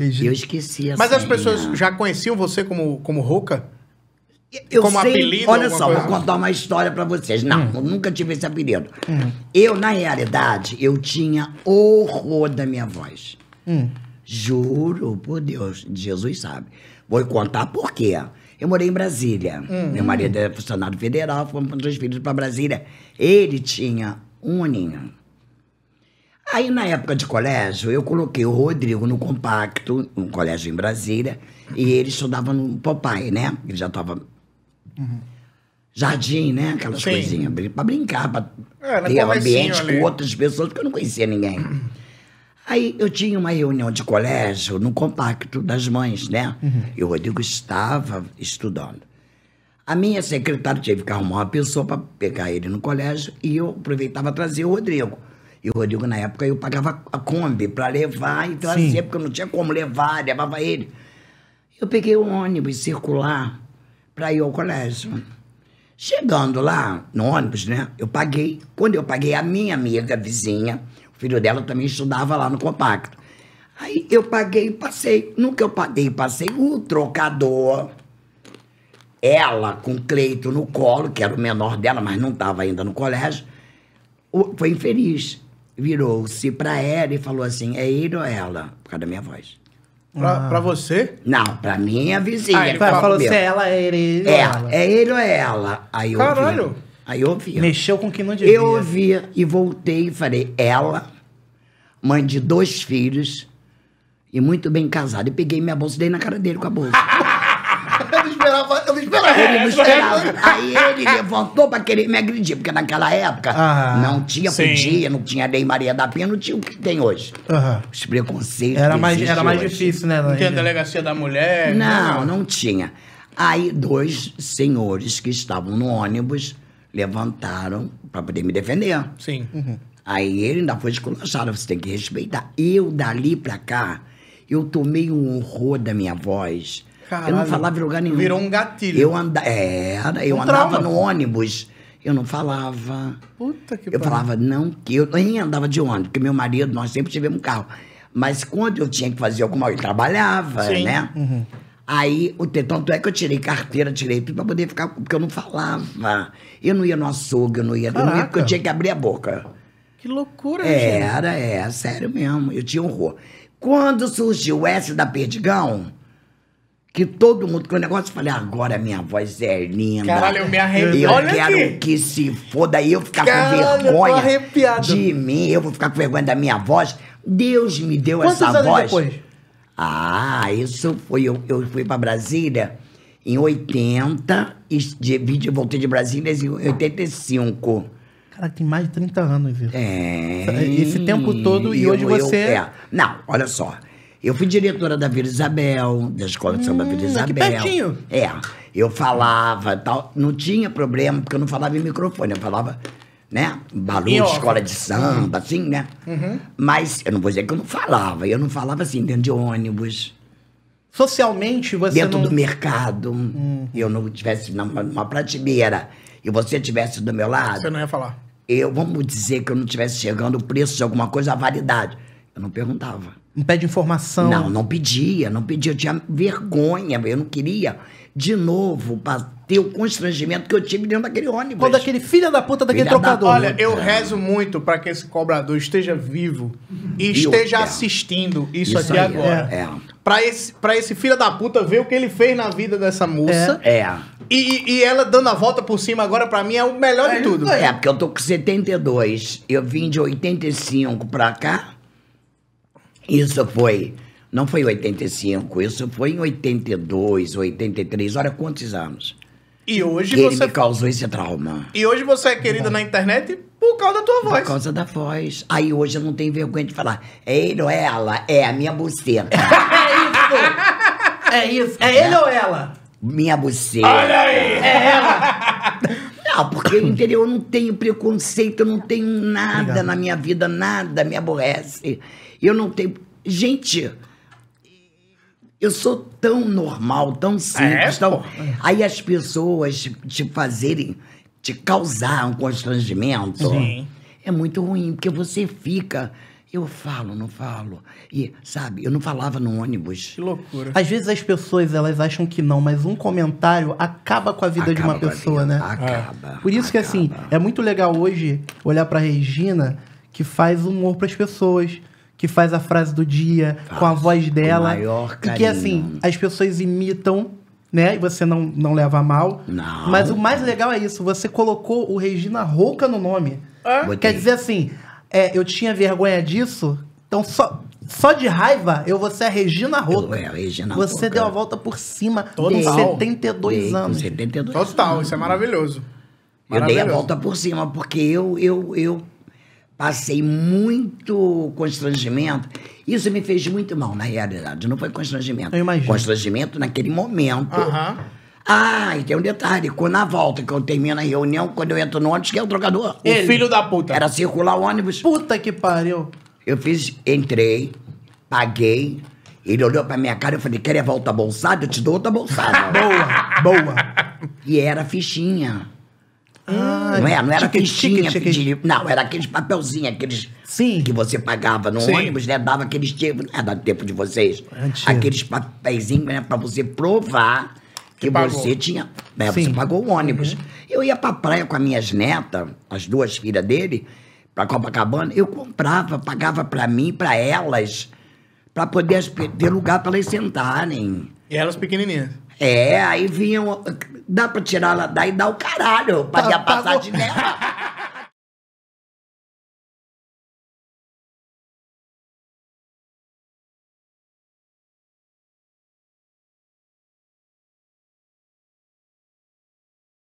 Entendi. Eu esqueci Mas as pessoas já conheciam você como, como Roca? Eu como sei, apelido? Olha só, coisa? vou contar uma história para vocês. Não, hum. eu nunca tive esse apelido. Hum. Eu, na realidade, eu tinha horror da minha voz. Hum. Juro por Deus, Jesus sabe. Vou contar por quê. Eu morei em Brasília. Hum. Meu marido era é funcionário federal, fomos transferidos para Brasília. Ele tinha um aninho. Aí, na época de colégio, eu coloquei o Rodrigo no compacto, um colégio em Brasília, e ele estudava no Popeye, né? Ele já estava. Uhum. Jardim, né? Aquelas Sim. coisinhas. Pra brincar, pra é, ter um ambiente ali. com outras pessoas, porque eu não conhecia ninguém. Aí eu tinha uma reunião de colégio no compacto das mães, né? Uhum. E o Rodrigo estava estudando. A minha secretária teve que arrumar uma pessoa para pegar ele no colégio e eu aproveitava trazer o Rodrigo. E o Rodrigo, na época, eu pagava a Kombi para levar, então Sim. época porque eu não tinha como levar, levava ele. Eu peguei o um ônibus circular para ir ao colégio. Chegando lá, no ônibus, né? Eu paguei. Quando eu paguei, a minha amiga vizinha, o filho dela também estudava lá no compacto. Aí eu paguei e passei. nunca eu paguei passei, o trocador ela com Cleito no colo, que era o menor dela, mas não estava ainda no colégio, foi infeliz virou-se para ela e falou assim: é ele ou ela? Por causa da minha voz. Pra, ah. pra você? Não, pra minha ah. vizinha. Ah, ele falou, falou se ela é ele ou é, ela. É ele ou é ela. Aí Caralho. aí eu ouvi. Mexeu com quem não devia. Eu ouvia e voltei e falei, ela, mãe de dois filhos e muito bem casada. E peguei minha bolsa e dei na cara dele com a bolsa esperava, eu não esperava. Ele não esperava. Aí ele levantou pra querer me agredir, porque naquela época ah. não tinha, podia, não tinha lei Maria da Penha, não tinha o que tem hoje. Os preconceitos. Era mais, era mais hoje. difícil, né? Não tinha delegacia da mulher. Não, não tinha. Aí dois senhores que estavam no ônibus levantaram pra poder me defender. Sim. Uhum. Aí ele ainda foi esculachado, você tem que respeitar. Eu, dali pra cá, eu tomei um horror da minha voz Caralho. Eu não falava em lugar nenhum. Virou um gatilho. Eu andava, era, eu um andava trauma. no ônibus. Eu não falava. Puta que Eu falava, não, que eu nem andava de ônibus, porque meu marido, nós sempre tivemos um carro. Mas quando eu tinha que fazer alguma coisa, eu trabalhava, Sim. né? Uhum. Aí, o tanto é que eu tirei carteira, tirei tudo pra poder ficar, porque eu não falava. Eu não ia no açougue, eu não ia, eu não ia porque eu tinha que abrir a boca. Que loucura, Era, gente. é, sério mesmo. Eu tinha horror. Quando surgiu o S da Perdigão, que todo mundo, que o negócio, falei, agora minha voz é linda. Caralho, eu me arrepio. Eu Olha quero aqui. que se foda eu ficar Caralho, com vergonha eu tô de mim, eu vou ficar com vergonha da minha voz. Deus me deu Quantos essa anos voz. Depois? Ah, isso foi. Eu, eu fui para Brasília em 80, e de, voltei de Brasília em 85. Cara, tem mais de 30 anos, viu? É. Esse tempo todo, e hoje você. Eu, é. Não, olha só. Eu fui diretora da Vila Isabel, da Escola de Samba hum, Vila Isabel. pertinho. É. Eu falava tal. Não tinha problema, porque eu não falava em microfone, eu falava, né? Balu, escola de samba, assim, né? Uhum. Mas eu não vou dizer que eu não falava. Eu não falava assim, dentro de ônibus. Socialmente você. Dentro não... do mercado. Hum. Eu não estivesse numa, numa prateleira e você estivesse do meu lado. Você não ia falar. Eu, vamos dizer que eu não estivesse chegando o preço de alguma coisa, a validade. Eu não perguntava. Não pede informação. Não, não pedia, não pedia. Eu tinha vergonha, eu não queria de novo ter o constrangimento que eu tive dentro daquele ônibus. Ou daquele filho da puta daquele filha trocador. Da... Olha, eu rezo muito para que esse cobrador esteja vivo e esteja é. assistindo isso, isso aqui aí, agora. É. é. Pra esse, pra esse filho da puta ver o que ele fez na vida dessa moça. É. é. E, e ela dando a volta por cima agora, para mim, é o melhor de é, tudo. É, porque eu tô com 72. Eu vim de 85 pra cá. Isso foi, não foi em 85, isso foi em 82, 83, olha quantos anos. E hoje que você. Ele me causou esse trauma. E hoje você é querida na internet por causa da tua voz. Por causa da voz. Aí hoje eu não tenho vergonha de falar. É ele ou ela? É a minha buceta. é isso. É isso. É, é ele ou ela? Minha buceta. Olha aí! É ela! Não, porque no interior eu não tenho preconceito, eu não tenho nada na minha vida, nada me aborrece. Eu não tenho. Gente, eu sou tão normal, tão é, simples. É? Tão... Aí as pessoas te fazerem, te causar um constrangimento Sim. é muito ruim, porque você fica eu falo, não falo. E, sabe, eu não falava no ônibus. Que loucura. Às vezes as pessoas, elas acham que não, mas um comentário acaba com a vida acaba de uma pessoa, né? Acaba. É. Por isso acaba. que, assim, é muito legal hoje olhar pra Regina, que faz humor para as pessoas, que faz a frase do dia, faz, com a voz dela. maior carinho. E que, assim, as pessoas imitam né? E você não, não leva mal. Não. Mas o mais legal é isso, você colocou o Regina Rouca no nome. Ah. Quer dizer assim, é, eu tinha vergonha disso. Então, só, só de raiva, eu vou ser a Regina Roca. Eu, eu, Regina você Roca. deu a volta por cima Total. com 72 dei, anos. Com 72 Total, anos. isso é maravilhoso. maravilhoso. Eu dei a volta por cima, porque eu, eu, eu passei muito constrangimento. Isso me fez muito mal, na realidade. Não foi constrangimento. Eu imagino. Constrangimento naquele momento. Aham. Uh -huh ah, e tem um detalhe. Quando na volta que eu termino a reunião, quando eu entro no ônibus, quem é o trocador? O Ele. filho da puta. Era circular o ônibus. Puta que pariu. Eu fiz, entrei, paguei. Ele olhou pra minha cara e eu falei, quer a volta bolsada? Eu te dou outra bolsada. boa, boa. E era fichinha. Ah, não era, é, não era tique, fichinha, tique, tique. De, não, era aqueles papelzinhos, aqueles Sim. que você pagava no Sim. ônibus, né? Dava aqueles tipos, não era é, tempo de vocês. Antigo. Aqueles papeizinhos, né, pra você provar que você tinha. Né, você pagou o ônibus. Uhum. Eu ia pra praia com as minhas netas, as duas filhas dele, pra Copacabana, eu comprava, pagava pra mim, pra elas, pra poder ter lugar pra elas sentarem. E elas pequenininhas? É, aí vinham. Dá pra tirar ela daí e dar o caralho. Eu paguei a passagem dela.